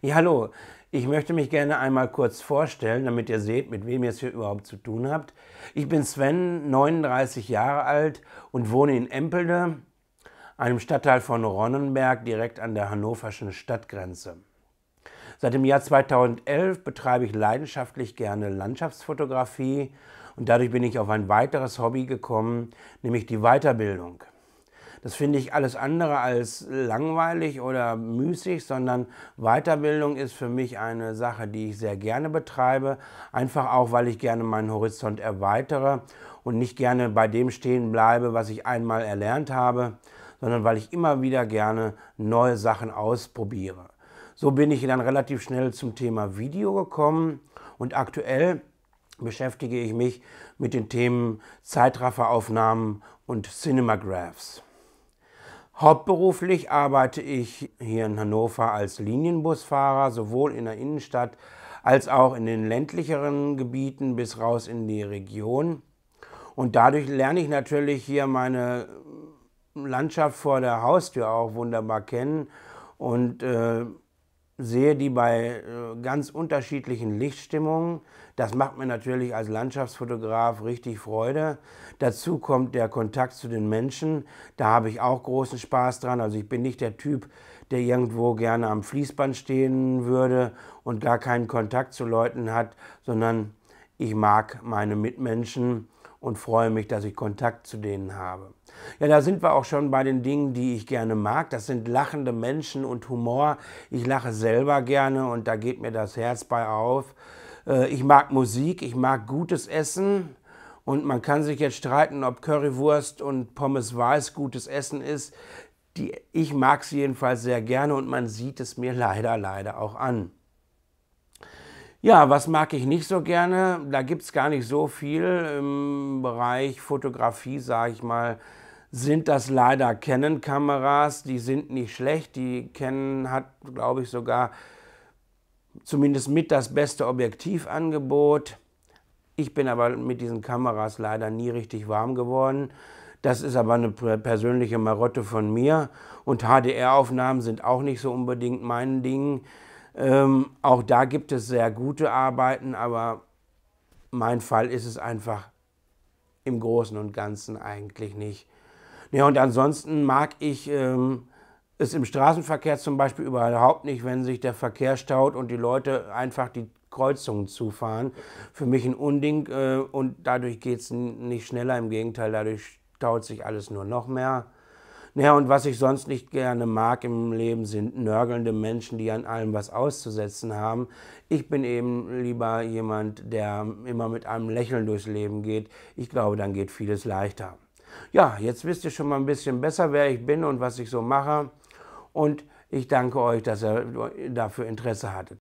Ja, hallo, ich möchte mich gerne einmal kurz vorstellen, damit ihr seht, mit wem ihr es hier überhaupt zu tun habt. Ich bin Sven, 39 Jahre alt und wohne in Empelde, einem Stadtteil von Ronnenberg direkt an der hannoverschen Stadtgrenze. Seit dem Jahr 2011 betreibe ich leidenschaftlich gerne Landschaftsfotografie und dadurch bin ich auf ein weiteres Hobby gekommen, nämlich die Weiterbildung. Das finde ich alles andere als langweilig oder müßig, sondern Weiterbildung ist für mich eine Sache, die ich sehr gerne betreibe. Einfach auch, weil ich gerne meinen Horizont erweitere und nicht gerne bei dem stehen bleibe, was ich einmal erlernt habe, sondern weil ich immer wieder gerne neue Sachen ausprobiere. So bin ich dann relativ schnell zum Thema Video gekommen und aktuell beschäftige ich mich mit den Themen Zeitrafferaufnahmen und Cinemagraphs. Hauptberuflich arbeite ich hier in Hannover als Linienbusfahrer, sowohl in der Innenstadt als auch in den ländlicheren Gebieten bis raus in die Region. Und dadurch lerne ich natürlich hier meine Landschaft vor der Haustür auch wunderbar kennen und äh, sehe die bei äh, ganz unterschiedlichen Lichtstimmungen. Das macht mir natürlich als Landschaftsfotograf richtig Freude. Dazu kommt der Kontakt zu den Menschen. Da habe ich auch großen Spaß dran. Also ich bin nicht der Typ, der irgendwo gerne am Fließband stehen würde und gar keinen Kontakt zu Leuten hat, sondern ich mag meine Mitmenschen und freue mich, dass ich Kontakt zu denen habe. Ja, da sind wir auch schon bei den Dingen, die ich gerne mag. Das sind lachende Menschen und Humor. Ich lache selber gerne und da geht mir das Herz bei auf. Äh, ich mag Musik, ich mag gutes Essen. Und man kann sich jetzt streiten, ob Currywurst und Pommes Weiß gutes Essen ist. Die, ich mag sie jedenfalls sehr gerne und man sieht es mir leider, leider auch an. Ja, was mag ich nicht so gerne? Da gibt es gar nicht so viel. Im Bereich Fotografie, sage ich mal, sind das leider Canon-Kameras. Die sind nicht schlecht. Die Canon hat, glaube ich, sogar zumindest mit das beste Objektivangebot. Ich bin aber mit diesen Kameras leider nie richtig warm geworden. Das ist aber eine persönliche Marotte von mir. Und HDR-Aufnahmen sind auch nicht so unbedingt mein Ding. Ähm, auch da gibt es sehr gute Arbeiten, aber mein Fall ist es einfach im Großen und Ganzen eigentlich nicht. Ja, und ansonsten mag ich ähm, es im Straßenverkehr zum Beispiel überhaupt nicht, wenn sich der Verkehr staut und die Leute einfach die Kreuzungen zufahren. Für mich ein Unding äh, und dadurch geht es nicht schneller, im Gegenteil, dadurch staut sich alles nur noch mehr. Naja, und was ich sonst nicht gerne mag im Leben, sind nörgelnde Menschen, die an allem was auszusetzen haben. Ich bin eben lieber jemand, der immer mit einem Lächeln durchs Leben geht. Ich glaube, dann geht vieles leichter. Ja, jetzt wisst ihr schon mal ein bisschen besser, wer ich bin und was ich so mache. Und ich danke euch, dass ihr dafür Interesse hattet.